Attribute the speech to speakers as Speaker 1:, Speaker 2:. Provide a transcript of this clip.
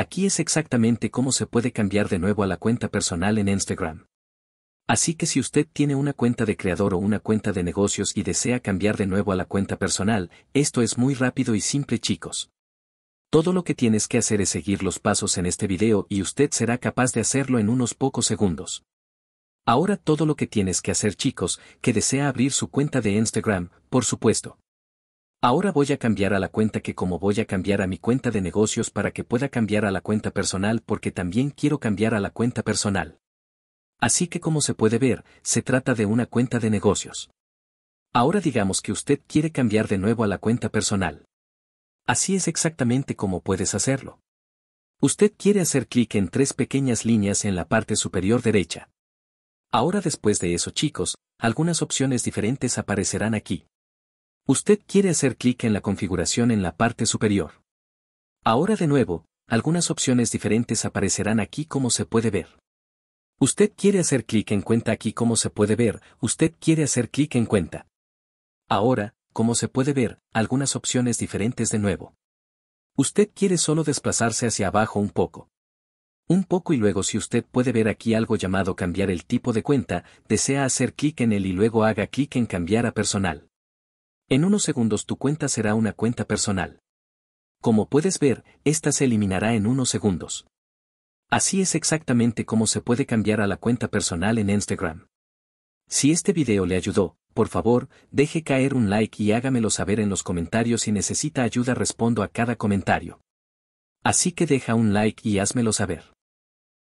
Speaker 1: Aquí es exactamente cómo se puede cambiar de nuevo a la cuenta personal en Instagram. Así que si usted tiene una cuenta de creador o una cuenta de negocios y desea cambiar de nuevo a la cuenta personal, esto es muy rápido y simple chicos. Todo lo que tienes que hacer es seguir los pasos en este video y usted será capaz de hacerlo en unos pocos segundos. Ahora todo lo que tienes que hacer chicos, que desea abrir su cuenta de Instagram, por supuesto. Ahora voy a cambiar a la cuenta que como voy a cambiar a mi cuenta de negocios para que pueda cambiar a la cuenta personal porque también quiero cambiar a la cuenta personal. Así que como se puede ver, se trata de una cuenta de negocios. Ahora digamos que usted quiere cambiar de nuevo a la cuenta personal. Así es exactamente como puedes hacerlo. Usted quiere hacer clic en tres pequeñas líneas en la parte superior derecha. Ahora después de eso chicos, algunas opciones diferentes aparecerán aquí. Usted quiere hacer clic en la configuración en la parte superior. Ahora de nuevo, algunas opciones diferentes aparecerán aquí como se puede ver. Usted quiere hacer clic en cuenta aquí como se puede ver, usted quiere hacer clic en cuenta. Ahora, como se puede ver, algunas opciones diferentes de nuevo. Usted quiere solo desplazarse hacia abajo un poco. Un poco y luego si usted puede ver aquí algo llamado cambiar el tipo de cuenta, desea hacer clic en él y luego haga clic en cambiar a personal. En unos segundos tu cuenta será una cuenta personal. Como puedes ver, esta se eliminará en unos segundos. Así es exactamente cómo se puede cambiar a la cuenta personal en Instagram. Si este video le ayudó, por favor, deje caer un like y hágamelo saber en los comentarios si necesita ayuda respondo a cada comentario. Así que deja un like y házmelo saber.